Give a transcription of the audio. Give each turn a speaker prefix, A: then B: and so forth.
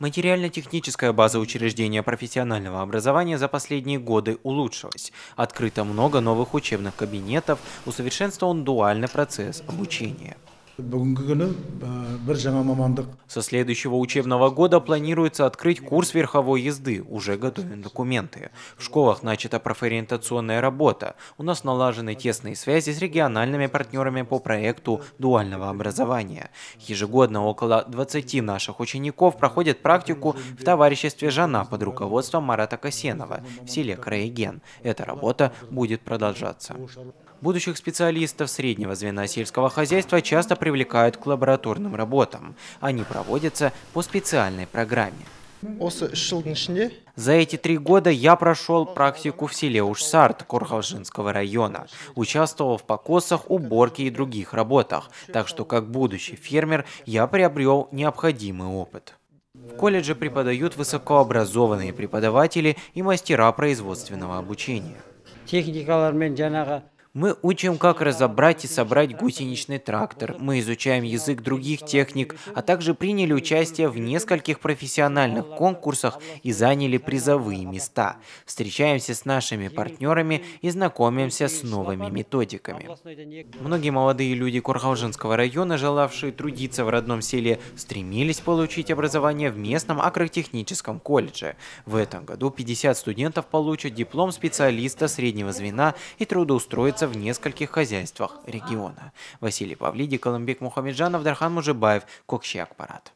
A: Материально-техническая база учреждения профессионального образования за последние годы улучшилась. Открыто много новых учебных кабинетов, усовершенствован дуальный процесс обучения. А, Со следующего учебного года планируется открыть курс верховой езды, уже готовим документы. В школах начата профориентационная работа. У нас налажены тесные связи с региональными партнерами по проекту дуального образования. Ежегодно около 20 наших учеников проходят практику в товариществе Жана под руководством Марата Касенова в селе Краеген. Эта работа будет продолжаться. Будущих специалистов среднего звена сельского хозяйства часто привлекают к лабораторным работам. Они проводятся по специальной программе. За эти три года я прошел практику в селе Ушсарт Корхалжинского района. Участвовал в покосах, уборке и других работах. Так что, как будущий фермер, я приобрел необходимый опыт. В колледже преподают высокообразованные преподаватели и мастера производственного обучения. Мы учим, как разобрать и собрать гусеничный трактор. Мы изучаем язык других техник, а также приняли участие в нескольких профессиональных конкурсах и заняли призовые места. Встречаемся с нашими партнерами и знакомимся с новыми методиками. Многие молодые люди Курхаужинского района, желавшие трудиться в родном селе, стремились получить образование в местном агротехническом колледже. В этом году 50 студентов получат диплом специалиста среднего звена и трудоустроятся в нескольких хозяйствах региона. Василий Павлиди, Коломбик Мухамеджанов, Дархан Мужибаев, Кокши Акпарат.